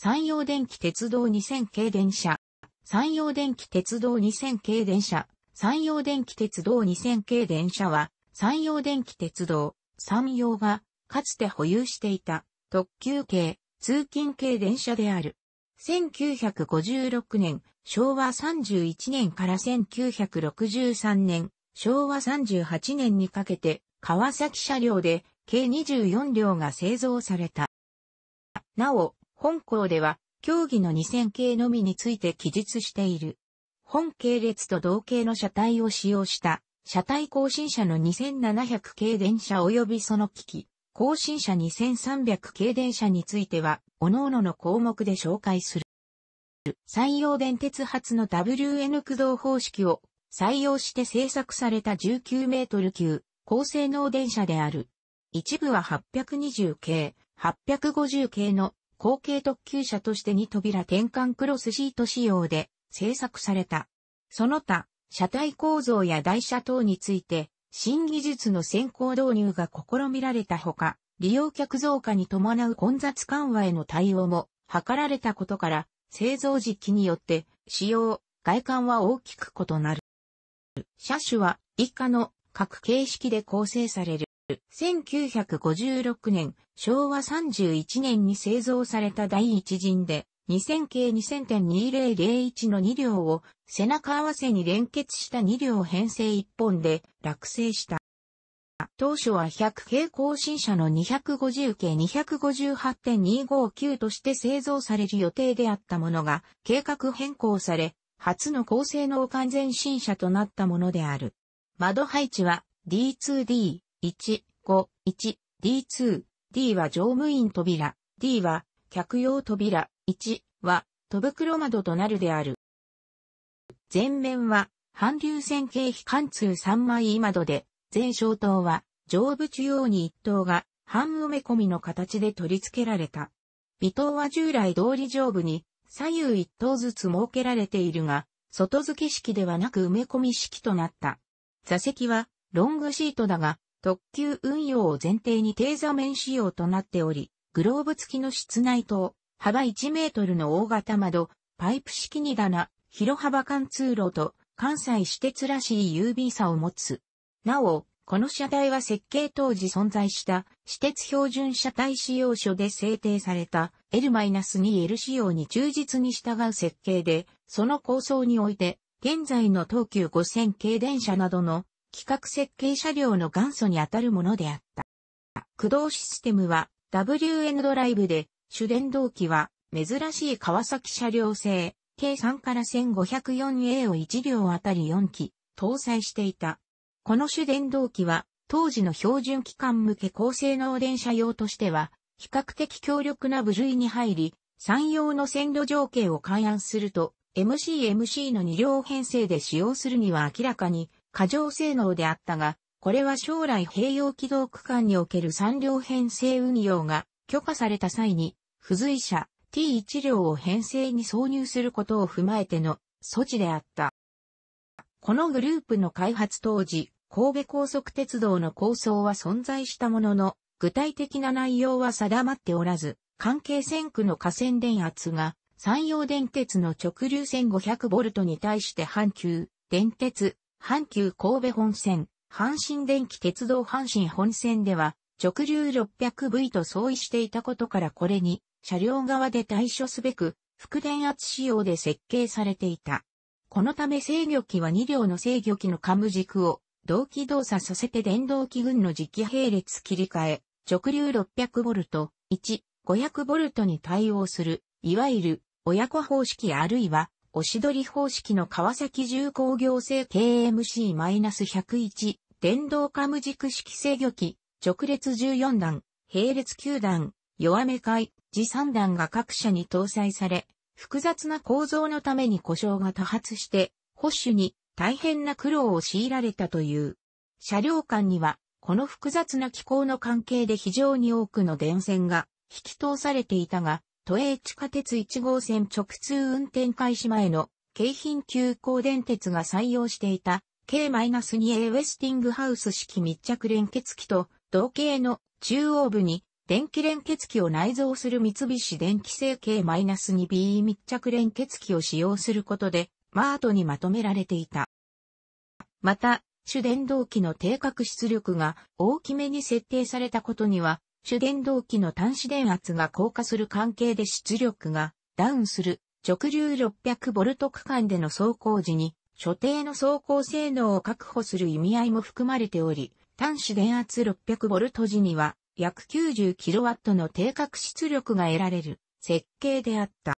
山陽電気鉄道2000系電車、山陽電気鉄道2000系電車、山陽電気鉄道2000系電車は、山陽電気鉄道、山陽が、かつて保有していた、特急系、通勤系電車である。1956年、昭和31年から1963年、昭和38年にかけて、川崎車両で、計24両が製造された。なお、本校では、競技の2000系のみについて記述している。本系列と同系の車体を使用した、車体更新車の2700系電車及びその機器、更新車2300系電車については、各々の項目で紹介する。採用電鉄発の WN 駆動方式を採用して製作された19メートル級高性能電車である。一部は820系、850系の後継特急車として2扉転換クロスシート仕様で製作された。その他、車体構造や台車等について、新技術の先行導入が試みられたほか、利用客増加に伴う混雑緩和への対応も図られたことから、製造時期によって使用、外観は大きく異なる。車種は以下の各形式で構成される。1956年、昭和31年に製造された第一陣で、2000系2000.2001の2両を背中合わせに連結した2両編成1本で落成した。当初は100系更新車の250系258.259として製造される予定であったものが計画変更され、初の高性能完全新車となったものである。窓配置は D2D、1、5、1、D2、D は乗務員扉、D は客用扉、1は戸袋窓となるである。前面は反流線形非貫通3枚窓で、前小灯は上部中央に1灯が半埋め込みの形で取り付けられた。尾灯は従来通り上部に左右1灯ずつ設けられているが、外付け式ではなく埋め込み式となった。座席はロングシートだが、特急運用を前提に低座面仕様となっており、グローブ付きの室内灯、幅1メートルの大型窓、パイプ式に棚、広幅間通路と関西私鉄らしい優美さを持つ。なお、この車体は設計当時存在した私鉄標準車体使用書で制定された L-2L 仕様に忠実に従う設計で、その構想において、現在の東急5000系電車などの企画設計車両の元祖にあたるものであった。駆動システムは WN ドライブで、主電動機は珍しい川崎車両製、計3から 1504A を1両あたり4機搭載していた。この主電動機は当時の標準機関向け高性能電車用としては比較的強力な部類に入り、山陽の線路条件を開案すると MCMC MC の2両編成で使用するには明らかに過剰性能であったが、これは将来併用軌道区間における3両編成運用が許可された際に、付随車 T1 両を編成に挿入することを踏まえての措置であった。このグループの開発当時、神戸高速鉄道の構想は存在したものの、具体的な内容は定まっておらず、関係線区の河川電圧が、山陽電鉄の直流線 500V に対して阪急、電鉄、阪急神戸本線、阪神電気鉄道阪神本線では、直流 600V と相違していたことからこれに、車両側で対処すべく、副電圧仕様で設計されていた。このため制御機は2両の制御機のカム軸を同期動作させて電動機群の磁気並列切り替え、直流 600V、1、500V に対応する、いわゆる親子方式あるいはおしどり方式の川崎重工業製 KMC-101 電動カム軸式制御機直列14段、並列9段、弱め回、次3段が各社に搭載され、複雑な構造のために故障が多発して、保守に大変な苦労を強いられたという。車両間には、この複雑な機構の関係で非常に多くの電線が引き通されていたが、都営地下鉄1号線直通運転開始前の京浜急行電鉄が採用していた K-2A ウェスティングハウス式密着連結機と同型の中央部に電気連結機を内蔵する三菱電機製 K-2B 密着連結機を使用することでマートにまとめられていた。また、主電動機の定格出力が大きめに設定されたことには主電動機の端子電圧が降下する関係で出力がダウンする直流 600V 区間での走行時に所定の走行性能を確保する意味合いも含まれており、端子電圧 600V 時には約 90kW の定格出力が得られる設計であった。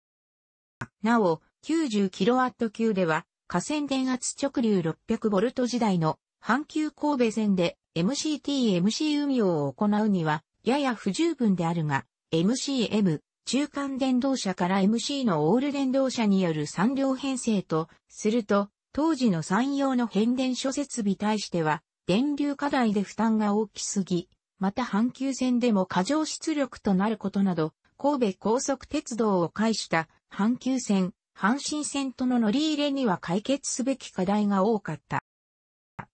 なお、90kW 級では河川電圧直流 600V 時代の阪急神戸線で MCT MC 運用を行うにはやや不十分であるが、MCM、中間電動車から MC のオール電動車による3両編成と、すると、当時の山用の変電所設備対しては、電流課題で負担が大きすぎ、また阪急線でも過剰出力となることなど、神戸高速鉄道を介した阪急線、阪神線との乗り入れには解決すべき課題が多かった。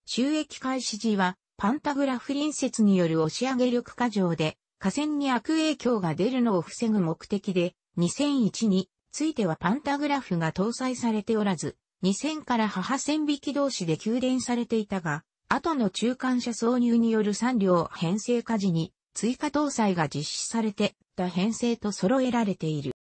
収益開始時はパンタグラフ隣接による押し上げ力過剰で、河川に悪影響が出るのを防ぐ目的で、2001についてはパンタグラフが搭載されておらず、2000から母線引き同士で給電されていたが、後の中間車挿入による3両編成火事に追加搭載が実施されて、多編成と揃えられている。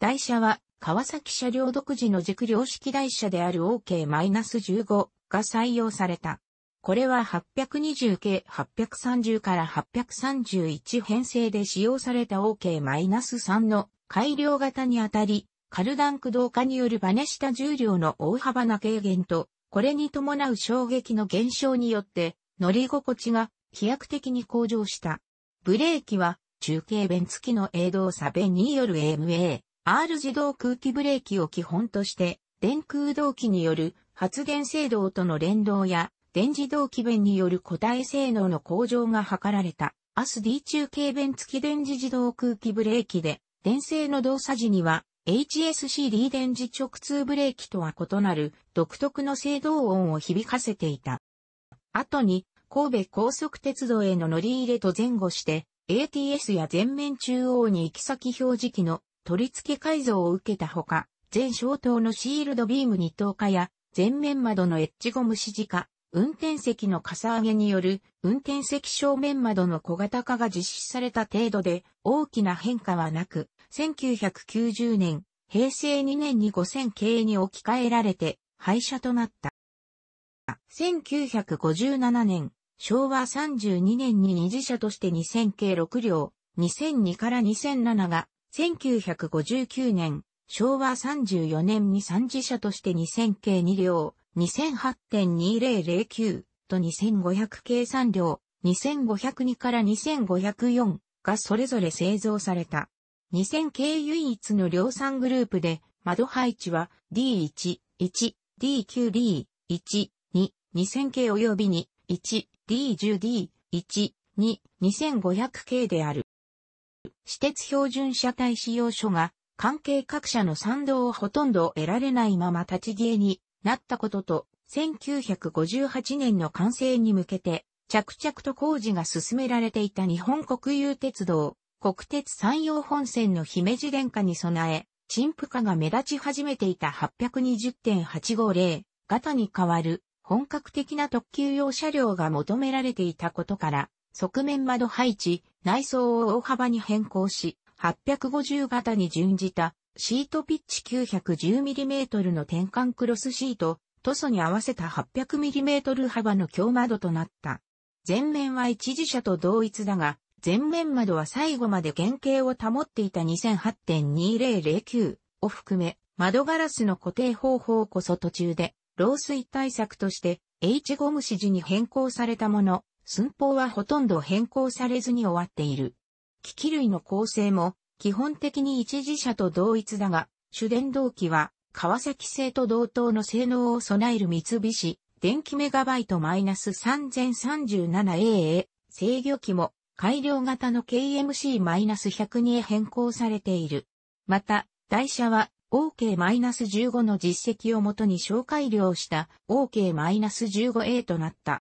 台車は、川崎車両独自の軸両式台車である OK-15 が採用された。これは820系830から831編成で使用された OK-3 の改良型にあたり、カルダン駆動化によるバネ下重量の大幅な軽減と、これに伴う衝撃の減少によって、乗り心地が飛躍的に向上した。ブレーキは、中継弁付きの A 動作弁による AMA、R 自動空気ブレーキを基本として、電空動機による発電制動との連動や、電磁動機弁による固体性能の向上が図られた、アス D 中継弁付き電磁自動空気ブレーキで、電性の動作時には、HSCD 電磁直通ブレーキとは異なる独特の制動音を響かせていた。後に、神戸高速鉄道への乗り入れと前後して、ATS や全面中央に行き先表示器の取り付け改造を受けたほか、全消灯のシールドビームに透過や、前面窓のエッジゴム指示化、運転席のかさ上げによる運転席正面窓の小型化が実施された程度で大きな変化はなく、1990年、平成2年に5000系に置き換えられて廃車となった。1957年、昭和32年に二次車として2000系6両、2002から2007が、1959年、昭和34年に三次車として2000系2両、2008.2009と2500計算量、2502から2504がそれぞれ製造された。2000系唯一の量産グループで、窓配置は D1、1、D9、D、1、2、2000系及びに、1、D10、D、1、2、2500系である。私鉄標準車体使用書が関係各社の賛同をほとんど得られないまま立ち消えになったことと、1958年の完成に向けて、着々と工事が進められていた日本国有鉄道、国鉄山陽本線の姫路電化に備え、陳腐化が目立ち始めていた820.850型に代わる本格的な特急用車両が求められていたことから、側面窓配置、内装を大幅に変更し、850型に準じたシートピッチ 910mm の転換クロスシート、塗装に合わせた 800mm 幅の強窓となった。前面は一時車と同一だが、前面窓は最後まで原型を保っていた2008.2009を含め、窓ガラスの固定方法こそ途中で、漏水対策として H ゴム指示に変更されたもの、寸法はほとんど変更されずに終わっている。機器類の構成も基本的に一時車と同一だが、主電動機は、川崎製と同等の性能を備える三菱、電気メガバイト -3037AA 制御機も改良型の KMC-102 へ変更されている。また、台車は OK-15、の実績をもとに小改良した OK-15A、となった。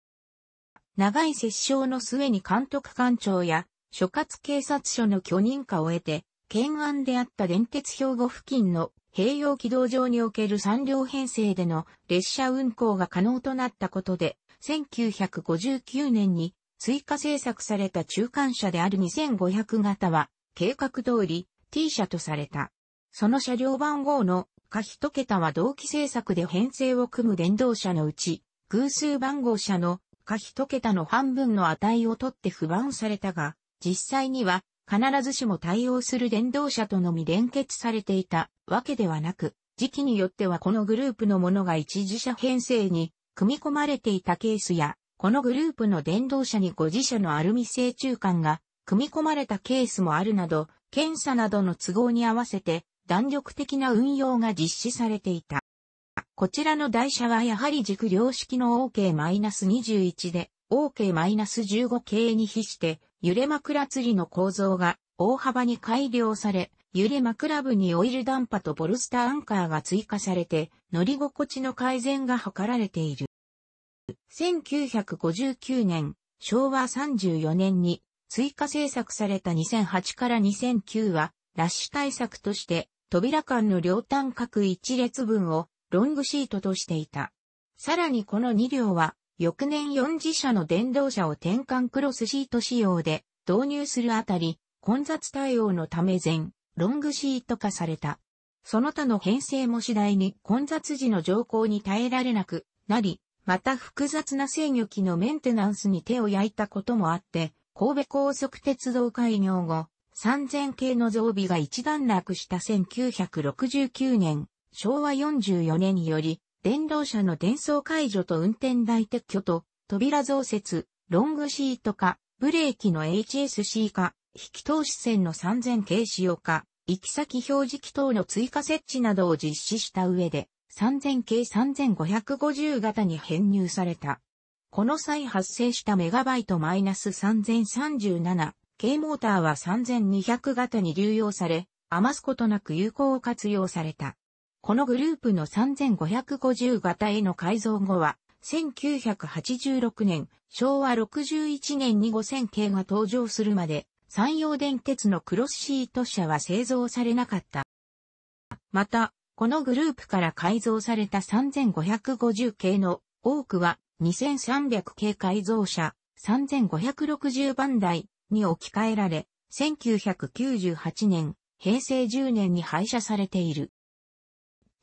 長い折衝の末に監督官庁や所轄警察署の許認可を得て、懸案であった電鉄兵庫付近の併用軌道上における3両編成での列車運行が可能となったことで、1959年に追加制作された中間車である2500型は計画通り T 車とされた。その車両番号の下1桁は同期制作で編成を組む電動車のうち、偶数番号車の下1桁の半分の値を取って不番されたが、実際には必ずしも対応する電動車とのみ連結されていたわけではなく、時期によってはこのグループのものが一自社編成に組み込まれていたケースや、このグループの電動車にご自社のアルミ製中間が組み込まれたケースもあるなど、検査などの都合に合わせて弾力的な運用が実施されていた。こちらの台車はやはり軸量式の OK-21 で OK-15 系に比して揺れ枕釣りの構造が大幅に改良され、揺れ枕部にオイルダンパとボルスターアンカーが追加されて、乗り心地の改善が図られている。1959年、昭和34年に追加制作された2008から2009は、ラッシュ対策として、扉間の両端各1列分をロングシートとしていた。さらにこの2両は、翌年4次車の電動車を転換クロスシート仕様で導入するあたり、混雑対応のため全、ロングシート化された。その他の編成も次第に混雑時の乗降に耐えられなくなり、また複雑な制御機のメンテナンスに手を焼いたこともあって、神戸高速鉄道開業後、3000系の増備が一段落した1969年、昭和44年により、電動車の電装解除と運転台撤去と、扉増設、ロングシート化、ブレーキの HSC 化、引き通し線の3000系使用化、行き先表示器等の追加設置などを実施した上で、3000系3550型に編入された。この際発生したメガバイトマイナス3037、系モーターは3200型に流用され、余すことなく有効活用された。このグループの3550型への改造後は、1986年、昭和61年に5000系が登場するまで、山陽電鉄のクロスシート車は製造されなかった。また、このグループから改造された3550系の多くは2300系改造車3560番台に置き換えられ、1998年、平成10年に廃車されている。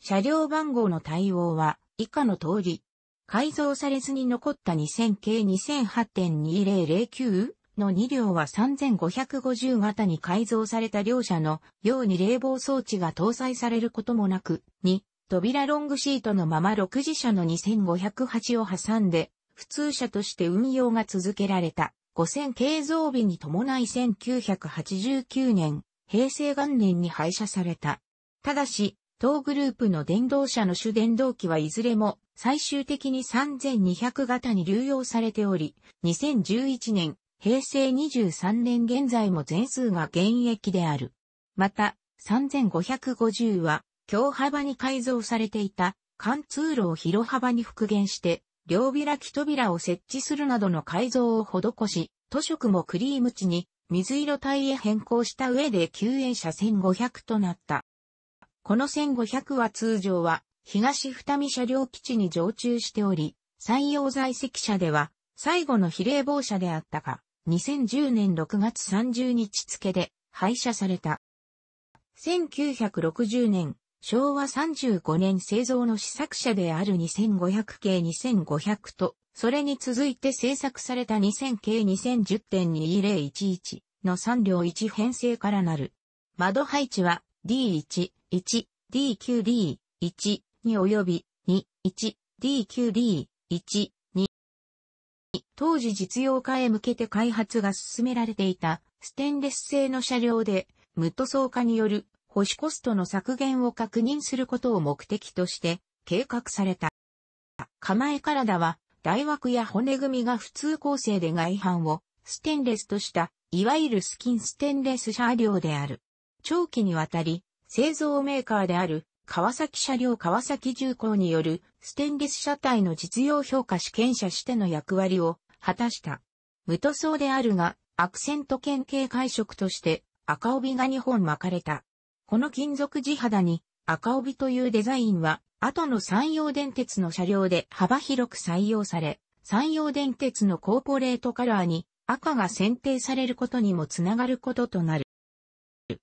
車両番号の対応は以下の通り、改造されずに残った2000系2008.2009の2両は3550型に改造された両車のように冷房装置が搭載されることもなく、2、扉ロングシートのまま6次車の2508を挟んで、普通車として運用が続けられた。5000系増備に伴い1989年、平成元年に廃車された。ただし、当グループの電動車の主電動機はいずれも最終的に3200型に流用されており、2011年、平成23年現在も全数が現役である。また、3550は、強幅に改造されていた、貫通路を広幅に復元して、両開き扉を設置するなどの改造を施し、塗色もクリーム地に水色体へ変更した上で救援車1500となった。この1500は通常は東二見車両基地に常駐しており、採用在籍者では最後の比例防車であったが、2010年6月30日付で廃車された。1960年、昭和35年製造の試作車である2500系2500と、それに続いて製作された2000系2010.2011の3両1編成からなる。窓配置は D1、1DQD1 に及び 2.1DQD1 に当時実用化へ向けて開発が進められていたステンレス製の車両で無塗装化による保守コストの削減を確認することを目的として計画された。構え体は大枠や骨組みが普通構成で外反をステンレスとしたいわゆるスキンステンレス車両である。長期にわたり製造メーカーである川崎車両川崎重工によるステンレス車体の実用評価試験車しての役割を果たした。無塗装であるが、アクセント県警会色として赤帯が2本巻かれた。この金属地肌に赤帯というデザインは後の山陽電鉄の車両で幅広く採用され、山陽電鉄のコーポレートカラーに赤が選定されることにもつながることとなる。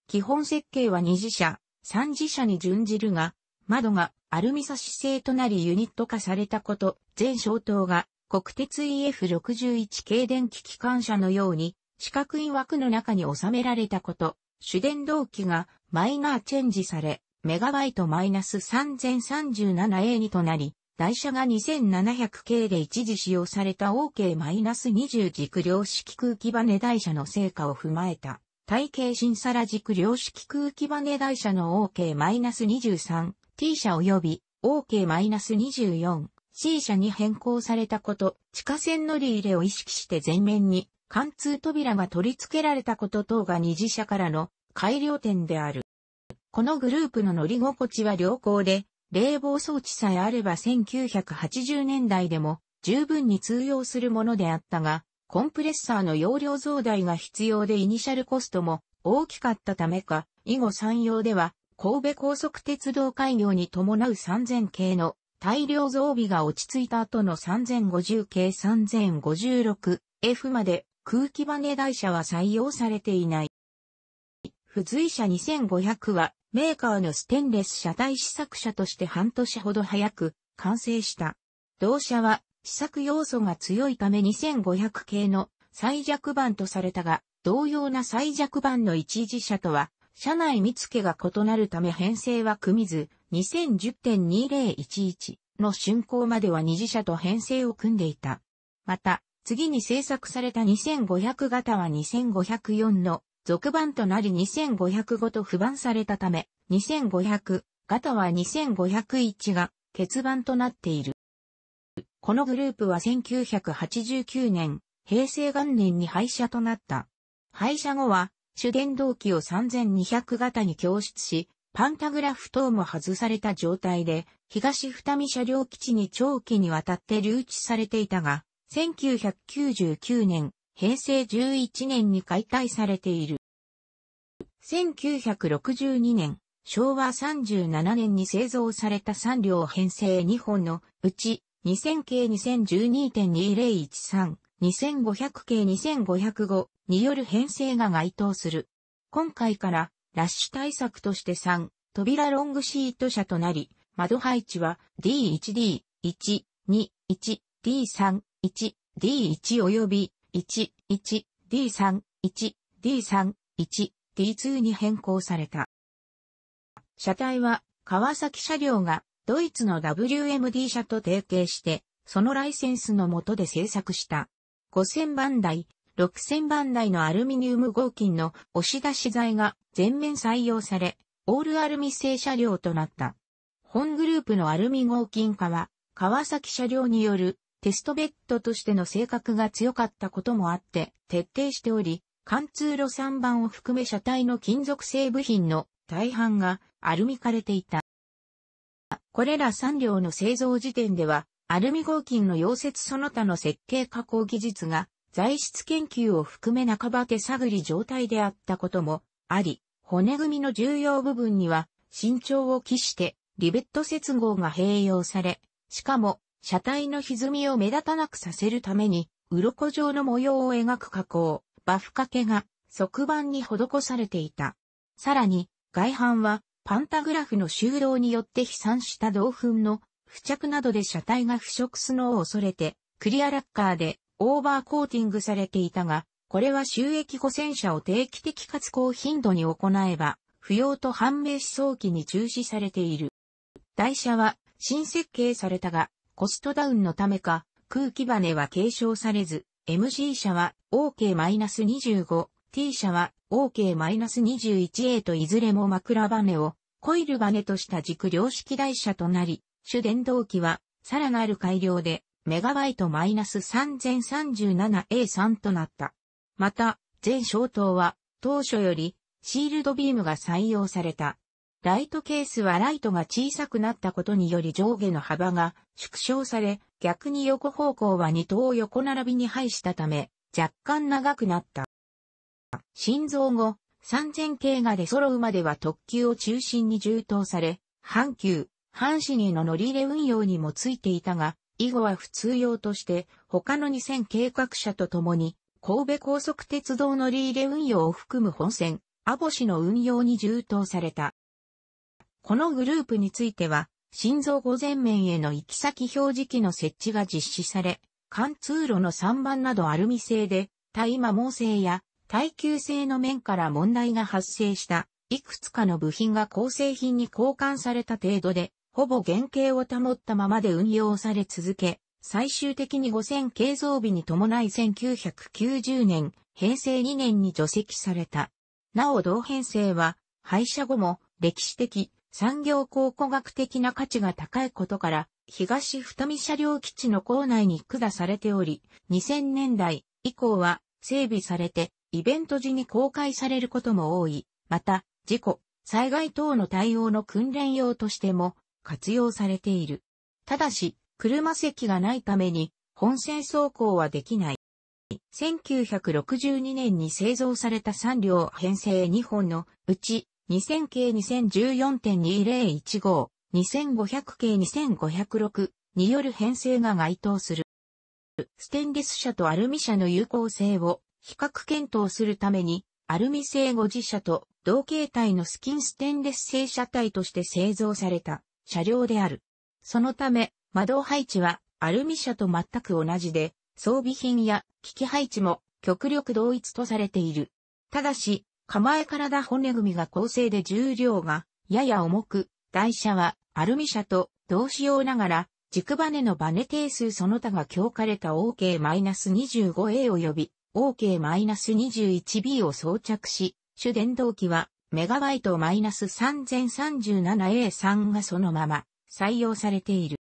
基本設計は二次車、三次車に準じるが、窓がアルミサシ製となりユニット化されたこと、全小灯が国鉄 EF61 系電気機関車のように四角い枠の中に収められたこと、主電動機がマイナーチェンジされ、メガバイトマイナス 3037A2 となり、台車が2700系で一時使用された OK-20 軸量式空気バネ台車の成果を踏まえた。体系新サラ軸量式空気バネ台車の OK-23、T 車及び OK-24、C 車に変更されたこと、地下線乗り入れを意識して前面に貫通扉が取り付けられたこと等が二次車からの改良点である。このグループの乗り心地は良好で、冷房装置さえあれば1980年代でも十分に通用するものであったが、コンプレッサーの容量増大が必要でイニシャルコストも大きかったためか、以後産業では神戸高速鉄道開業に伴う3000系の大量増備が落ち着いた後の3050系 3056F まで空気バネ台車は採用されていない。付随車2500はメーカーのステンレス車体試作車として半年ほど早く完成した。同社は試作要素が強いため2500系の最弱版とされたが、同様な最弱版の一時車とは、車内見付けが異なるため編成は組みず、2010.2011の竣工までは二次車と編成を組んでいた。また、次に制作された2500型は2504の続版となり2500ごと不版されたため、2500型は2501が欠版となっている。このグループは1989年、平成元年に廃車となった。廃車後は、主電動機を3200型に供出し、パンタグラフ等も外された状態で、東二見車両基地に長期にわたって留置されていたが、1999年、平成11年に解体されている。1962年、昭和37年に製造された3両編成2本のうち2000 k 2012.2013、2500 k 2505による編成が該当する。今回からラッシュ対策として3、扉ロングシート車となり、窓配置は D1D、1、2、1、D3、1、D1 及び1、1、D3、1、D3、1、D2 に変更された。車体は川崎車両がドイツの WMD 社と提携して、そのライセンスの下で製作した。5000番台、6000番台のアルミニウム合金の押し出し材が全面採用され、オールアルミ製車両となった。本グループのアルミ合金化は、川崎車両によるテストベッドとしての性格が強かったこともあって、徹底しており、貫通路3番を含め車体の金属製部品の大半がアルミ化れていた。これら3両の製造時点では、アルミ合金の溶接その他の設計加工技術が、材質研究を含め半ば手探り状態であったこともあり、骨組みの重要部分には、慎重を期して、リベット接合が併用され、しかも、車体の歪みを目立たなくさせるために、鱗状の模様を描く加工、バフ掛けが、側板に施されていた。さらに、外板は、パンタグラフの修道によって飛散した銅粉の付着などで車体が腐食すのを恐れて、クリアラッカーでオーバーコーティングされていたが、これは収益保戦車を定期的かつ高頻度に行えば、不要と判明し早期に中止されている。台車は新設計されたが、コストダウンのためか、空気バネは継承されず、MG 車は OK-25、T 車は OK-21A といずれも枕バネをコイルバネとした軸量式台車となり、主電動機はさらなる改良でメガバイト -3037A3 となった。また、全消灯は当初よりシールドビームが採用された。ライトケースはライトが小さくなったことにより上下の幅が縮小され、逆に横方向は2等横並びに配したため、若干長くなった。心臓後、3000系が出揃うまでは特急を中心に充当され、阪急、阪神への乗り入れ運用にもついていたが、以後は普通用として他の2000計画車と共に、神戸高速鉄道乗り入れ運用を含む本線、ボシの運用に充当された。このグループについては、心臓後前面への行き先表示器の設置が実施され、貫通路の3番などアルミ製で、対摩耗製や耐久性の面から問題が発生した、いくつかの部品が構成品に交換された程度で、ほぼ原型を保ったままで運用され続け、最終的に5000系造日に伴い1990年、平成2年に除籍された。なお同編成は、廃車後も歴史的、産業考古学的な価値が高いことから、東二見車両基地の構内に管されており、2000年代以降は整備されてイベント時に公開されることも多い。また、事故、災害等の対応の訓練用としても活用されている。ただし、車席がないために本線走行はできない。1962年に製造された3両編成2本のうち2000系2014.2015、2500系2506による編成が該当する。ステンレス車とアルミ車の有効性を比較検討するために、アルミ製5次車と同形態のスキンステンレス製車体として製造された車両である。そのため、窓配置はアルミ車と全く同じで、装備品や機器配置も極力同一とされている。ただし、構え体骨組みが構成で重量がやや重く、台車はアルミ車と同仕様ながら、軸バネのバネ定数その他が強化れた OK-25A、及び OK-21B を装着し、主電動機はメガバイト -3037A3 がそのまま採用されている。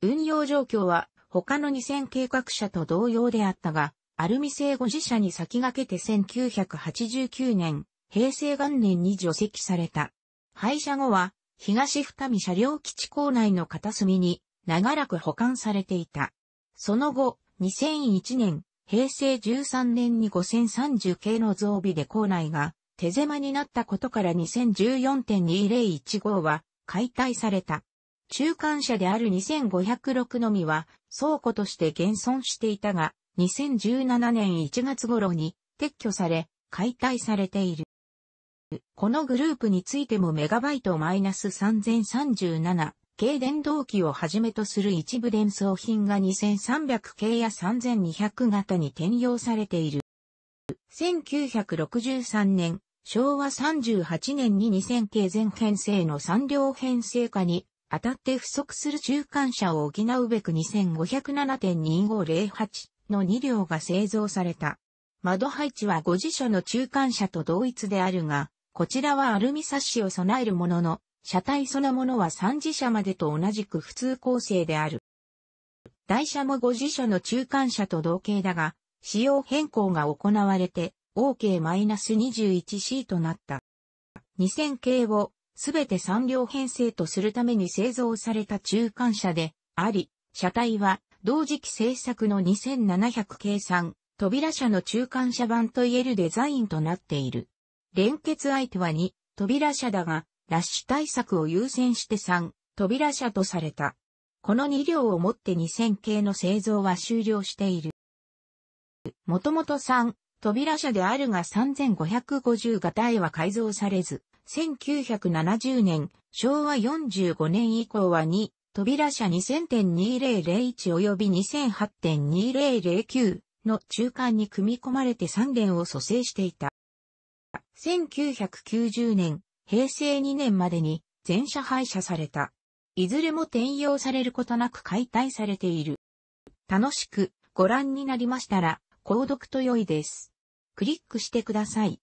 運用状況は他の2000計画車と同様であったが、アルミ製5自社に先駆けて1989年、平成元年に除籍された。廃車後は、東二見車両基地構内の片隅に長らく保管されていた。その後、2001年、平成13年に5030系の増備で校内が手狭になったことから2014.2015は解体された。中間車である2506のみは倉庫として現存していたが、2017年1月頃に撤去され、解体されている。このグループについてもメガバイトマイナス3037、軽電動機をはじめとする一部電装品が2300系や3200型に転用されている。1963年、昭和38年に2000系全編成の3両編成化に、当たって不足する中間車を補うべく2507.2508の2両が製造された。窓配置はご次所の中間車と同一であるが、こちらはアルミサッシを備えるものの、車体そのものは三次車までと同じく普通構成である。台車も五次車の中間車と同型だが、仕様変更が行われて OK-21C となった。2000系をすべて3両編成とするために製造された中間車であり、車体は同時期製作の2700計算、扉車の中間車版といえるデザインとなっている。連結相手は2、扉車だが、ラッシュ対策を優先して3、扉車とされた。この2両をもって2000系の製造は終了している。もともと3、扉車であるが3550型へは改造されず、1970年、昭和45年以降は2、扉車2000.2001及び2008.2009の中間に組み込まれて3連を蘇生していた。1990年、平成2年までに全社廃車された。いずれも転用されることなく解体されている。楽しくご覧になりましたら、購読と良いです。クリックしてください。